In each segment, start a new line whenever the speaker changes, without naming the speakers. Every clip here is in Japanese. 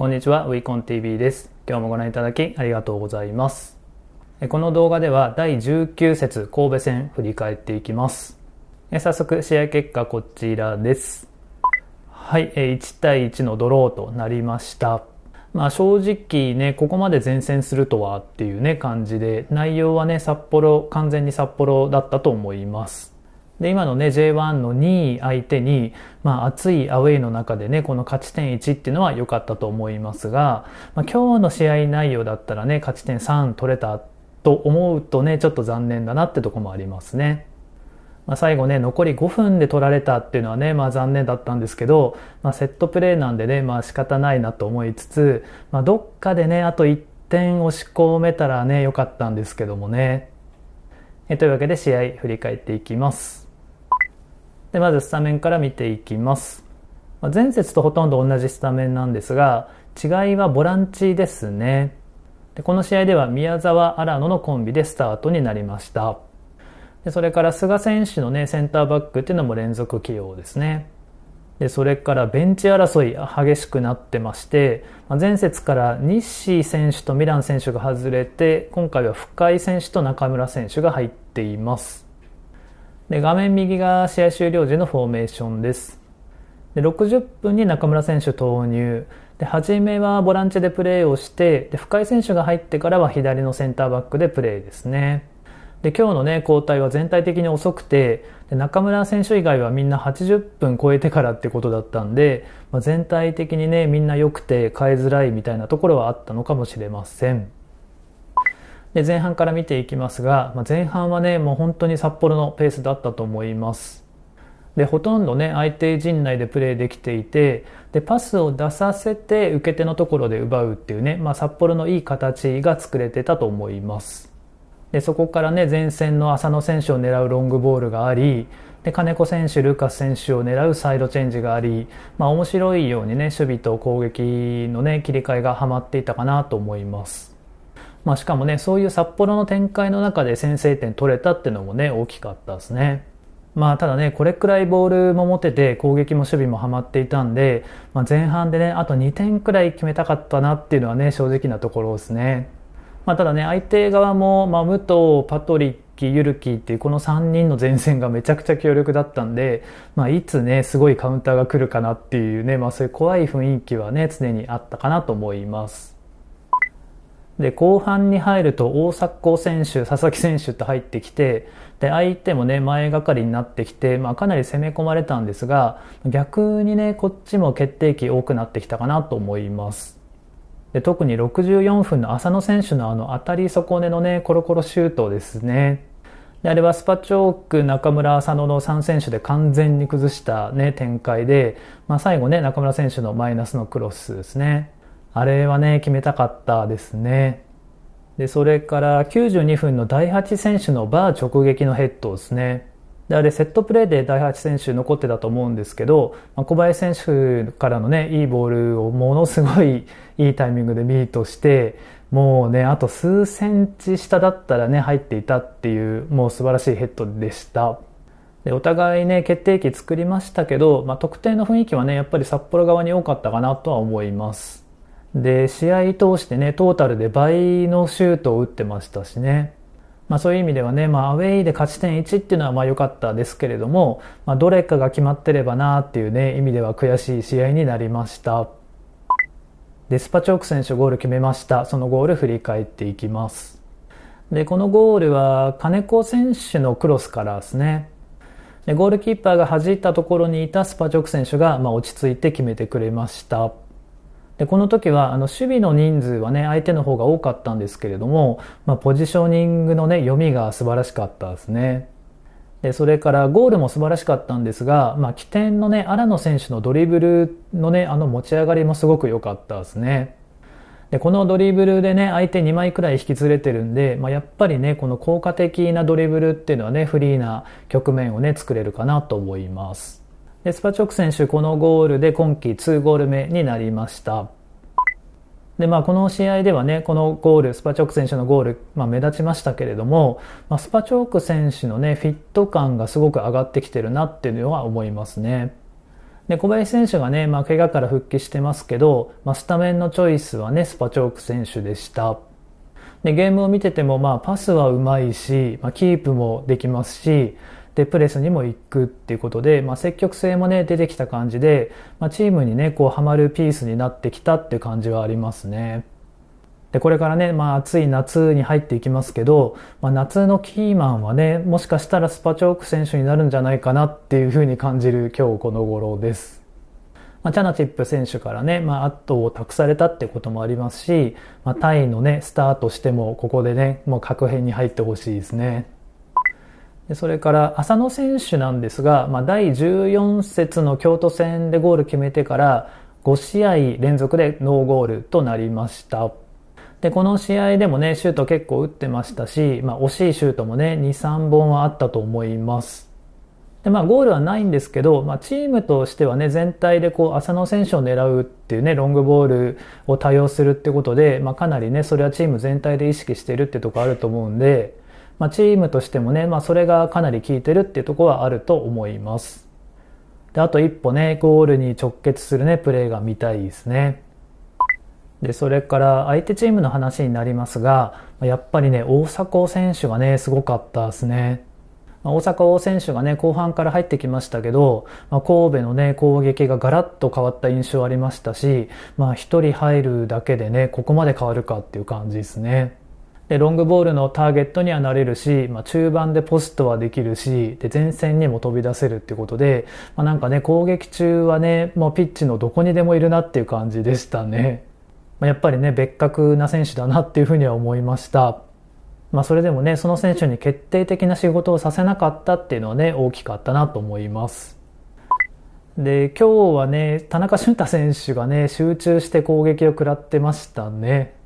こんにちは、ウィコン TV です。今日もご覧いただきありがとうございます。この動画では第19節神戸戦振り返っていきます。早速試合結果こちらです。はい、1対1のドローとなりました。まあ正直ね、ここまで前線するとはっていうね、感じで、内容はね、札幌、完全に札幌だったと思います。で、今のね、J1 の2位相手に、まあ、熱いアウェイの中でね、この勝ち点1っていうのは良かったと思いますが、まあ、今日の試合内容だったらね、勝ち点3取れたと思うとね、ちょっと残念だなってとこもありますね。まあ、最後ね、残り5分で取られたっていうのはね、まあ残念だったんですけど、まあセットプレーなんでね、まあ仕方ないなと思いつつ、まあどっかでね、あと1点押し込めたらね、良かったんですけどもね。えというわけで試合振り返っていきます。でまずスタメンから見ていきます、まあ、前節とほとんど同じスタメンなんですが違いはボランチですねでこの試合では宮澤新野のコンビでスタートになりましたでそれから菅選手のねセンターバックっていうのも連続起用ですねでそれからベンチ争い激しくなってまして、まあ、前節から西選手とミラン選手が外れて今回は深井選手と中村選手が入っていますで、画面右が試合終了時のフォーメーションです。で、60分に中村選手投入。で、初めはボランチでプレーをして、で、深井選手が入ってからは左のセンターバックでプレーですね。で、今日のね、交代は全体的に遅くて、で中村選手以外はみんな80分超えてからってことだったんで、まあ、全体的にね、みんな良くて変えづらいみたいなところはあったのかもしれません。で前半から見ていきますが、まあ、前半はねもう本当に札幌のペースだったと思いますでほとんどね相手陣内でプレーできていてでパスを出させて受け手のところで奪うっていうね、まあ、札幌のいい形が作れてたと思いますでそこからね前線の浅野選手を狙うロングボールがありで金子選手、ルーカス選手を狙うサイドチェンジがあり、まあ、面白いようにね守備と攻撃のね切り替えがはまっていたかなと思います。まあ、しかもね、そういう札幌の展開の中で先制点取れたっていうのもね、大きかったですね。まあ、ただね、これくらいボールも持てて、攻撃も守備もはまっていたんで、まあ、前半でね、あと2点くらい決めたかったなっていうのはね、正直なところですね。まあ、ただね、相手側も、まあ、武藤、パトリック、ユルキーっていうこの3人の前線がめちゃくちゃ強力だったんで、まあ、いつね、すごいカウンターが来るかなっていうね、まあ、そういう怖い雰囲気はね、常にあったかなと思います。で、後半に入ると大迫選手、佐々木選手と入ってきて、で、相手もね、前がかりになってきて、まあ、かなり攻め込まれたんですが、逆にね、こっちも決定機多くなってきたかなと思います。で、特に64分の浅野選手のあの当たり損ねのね、コロコロシュートですね。で、あれはスパチョーク、中村浅野の3選手で完全に崩したね、展開で、まあ、最後ね、中村選手のマイナスのクロスですね。あれはね、決めたかったですね。で、それから92分の第8選手のバー直撃のヘッドですね。で、あれセットプレーで第8選手残ってたと思うんですけど、まあ、小林選手からのね、いいボールをものすごいいいタイミングでミートして、もうね、あと数センチ下だったらね、入っていたっていう、もう素晴らしいヘッドでした。でお互いね決定機作りましたけど、まあ、の雰囲気はねやっぱり札幌側に多かったかなとは思いますで、試合通してね、トータルで倍のシュートを打ってましたしね。まあそういう意味ではね、まあアウェイで勝ち点1っていうのはまあ良かったですけれども、まあどれかが決まってればなっていうね、意味では悔しい試合になりました。デスパチョーク選手ゴール決めました。そのゴール振り返っていきます。で、このゴールは金子選手のクロスからですね。でゴールキーパーが弾いたところにいたスパチョーク選手が、まあ、落ち着いて決めてくれました。で、この時は、あの、守備の人数はね、相手の方が多かったんですけれども、まあ、ポジショニングのね、読みが素晴らしかったですね。で、それからゴールも素晴らしかったんですが、まあ、起点のね、荒野選手のドリブルのね、あの持ち上がりもすごく良かったですね。で、このドリブルでね、相手2枚くらい引きずれてるんで、まあ、やっぱりね、この効果的なドリブルっていうのはね、フリーな局面をね、作れるかなと思います。でスパチョク選手このゴールで今季2ゴール目になりましたでまあ、この試合ではね、このゴール、スパチョーク選手のゴール、まあ、目立ちましたけれども、まあ、スパチョーク選手のね、フィット感がすごく上がってきてるなっていうのは思いますね。で、小林選手がね、まあ、怪我から復帰してますけど、まあ、スタメンのチョイスはね、スパチョーク選手でした。で、ゲームを見てても、まあ、パスはうまいし、まあ、キープもできますし、でプレスにも行くっていうことで、まあ、積極性もね出てきた感じで、まあ、チームにねこうはまるピースになってきたっていう感じはありますね。でこれからね、まあ、暑い夏に入っていきますけど、まあ、夏のキーマンはねもしかしたらスパチョーク選手になるんじゃないかなっていうふうに感じる今日この頃です。まあ、チャナチップ選手からね、まあ、後を託されたってこともありますし、まあ、タイのね、スターとしても、ここでね、もう確変に入ってほしいですね。でそれから浅野選手なんですが、まあ、第14節の京都戦でゴール決めてから5試合連続でノーゴールとなりました。で、この試合でもね、シュート結構打ってましたし、まあ、惜しいシュートもね、2、3本はあったと思います。で、まあ、ゴールはないんですけど、まあ、チームとしてはね、全体でこう、浅野選手を狙うっていうね、ロングボールを多用するってことで、まあ、かなりね、それはチーム全体で意識してるってとこあると思うんで、まあ、チームとしてもね、まあ、それがかなり効いてるっていうところはあると思います。で、あと一歩ね、ゴールに直結するね、プレーが見たいですね。で、それから相手チームの話になりますが、やっぱりね、大迫選手がね、すごかったですね。大阪選手がね、後半から入ってきましたけど、まあ、神戸のね、攻撃がガラッと変わった印象ありましたし、まあ一人入るだけでね、ここまで変わるかっていう感じですね。で、ロングボールのターゲットにはなれるし、まあ、中盤でポストはできるし、で、前線にも飛び出せるってことで、まあ、なんかね、攻撃中はね、もうピッチのどこにでもいるなっていう感じでしたね。まあ、やっぱりね、別格な選手だなっていうふうには思いました。まあ、それでもね、その選手に決定的な仕事をさせなかったっていうのはね、大きかったなと思います。で、今日はね、田中俊太選手がね、集中して攻撃を食らってましたね。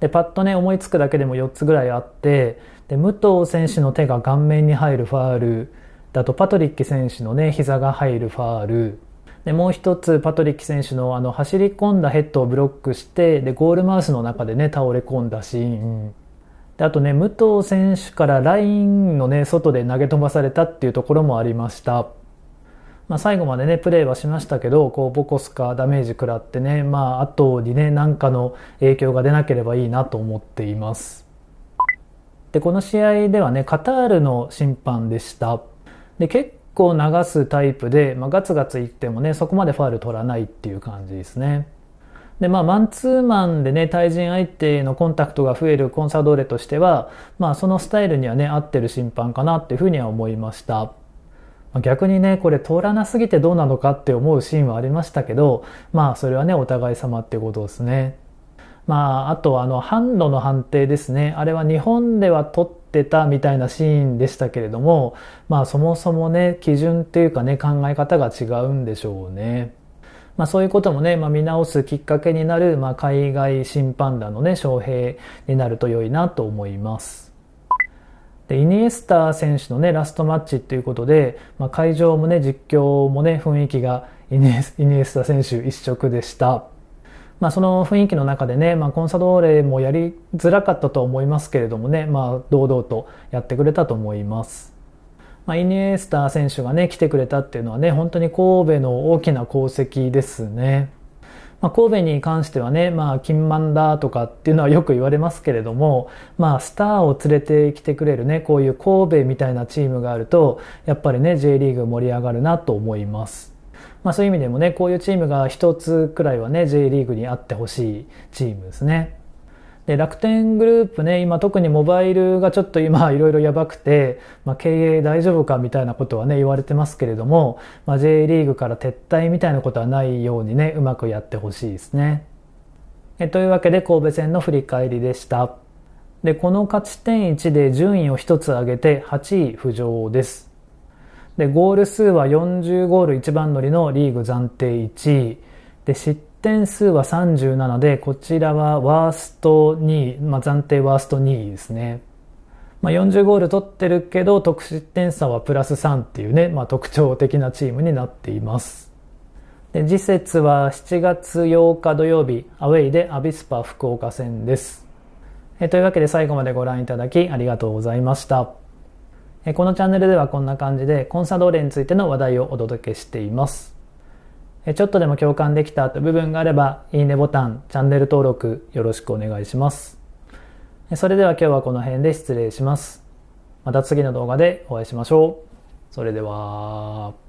で、パッとね、思いつくだけでも4つぐらいあって、で、武藤選手の手が顔面に入るファール、だとパトリック選手のね、膝が入るファール、で、もう一つパトリック選手のあの、走り込んだヘッドをブロックして、で、ゴールマウスの中でね、倒れ込んだシーン、で、あとね、武藤選手からラインのね、外で投げ飛ばされたっていうところもありました。まあ、最後までねプレイはしましたけどこうボコスかダメージ食らってね、まあ後にねなんかの影響が出なければいいなと思っています。でこの試合ではねカタールの審判でした。で結構流すタイプで、まあ、ガツガツいってもねそこまでファウル取らないっていう感じですね。でまあ、マンツーマンでね対人相手のコンタクトが増えるコンサドーレとしては、まあ、そのスタイルにはね合ってる審判かなっていうふうには思いました。逆にね、これ通らなすぎてどうなのかって思うシーンはありましたけど、まあそれはね、お互い様っていうことですね。まあ、あとあの、販路の判定ですね。あれは日本では取ってたみたいなシーンでしたけれども、まあそもそもね、基準っていうかね、考え方が違うんでしょうね。まあそういうこともね、まあ見直すきっかけになる、まあ海外審判団のね、招聘になると良いなと思います。でイニエスタ選手の、ね、ラストマッチということで、まあ、会場も、ね、実況も、ね、雰囲気がイニエスイニエスタ選手一色でした。まあ、その雰囲気の中でね、まあ、コンサドーレもやりづらかったと思いますけれどもね、まあ、堂々とやってくれたと思います。まあ、イニエスタ選手がね、来てくれたっていうのはね、本当に神戸の大きな功績ですね。まあ、神戸に関してはね、まあ、金満だとかっていうのはよく言われますけれども、まあ、スターを連れてきてくれるね、こういう神戸みたいなチームがあると、やっぱりね、J リーグ盛り上がるなと思います。まあ、そういう意味でもね、こういうチームが一つくらいはね、J リーグにあってほしいチームですね。で、楽天グループね、今特にモバイルがちょっと今いろいろやばくて、まあ、経営大丈夫かみたいなことはね、言われてますけれども、まあ、J リーグから撤退みたいなことはないようにね、うまくやってほしいですね。えというわけで神戸戦の振り返りでした。で、この勝ち点1で順位を1つ上げて8位浮上です。で、ゴール数は40ゴール一番乗りのリーグ暫定1位。で、失点数は37で、こちらはワースト2位、まあ、暫定ワースト2位ですね。まあ、40ゴール取ってるけど、得失点差はプラス3っていうね、まあ、特徴的なチームになっています。で次節は7月8日土曜日、アウェイでアビスパ福岡戦です。えというわけで最後までご覧いただきありがとうございました。えこのチャンネルではこんな感じでコンサドーレについての話題をお届けしています。ちょっとでも共感できたって部分があれば、いいねボタン、チャンネル登録よろしくお願いします。それでは今日はこの辺で失礼します。また次の動画でお会いしましょう。それでは。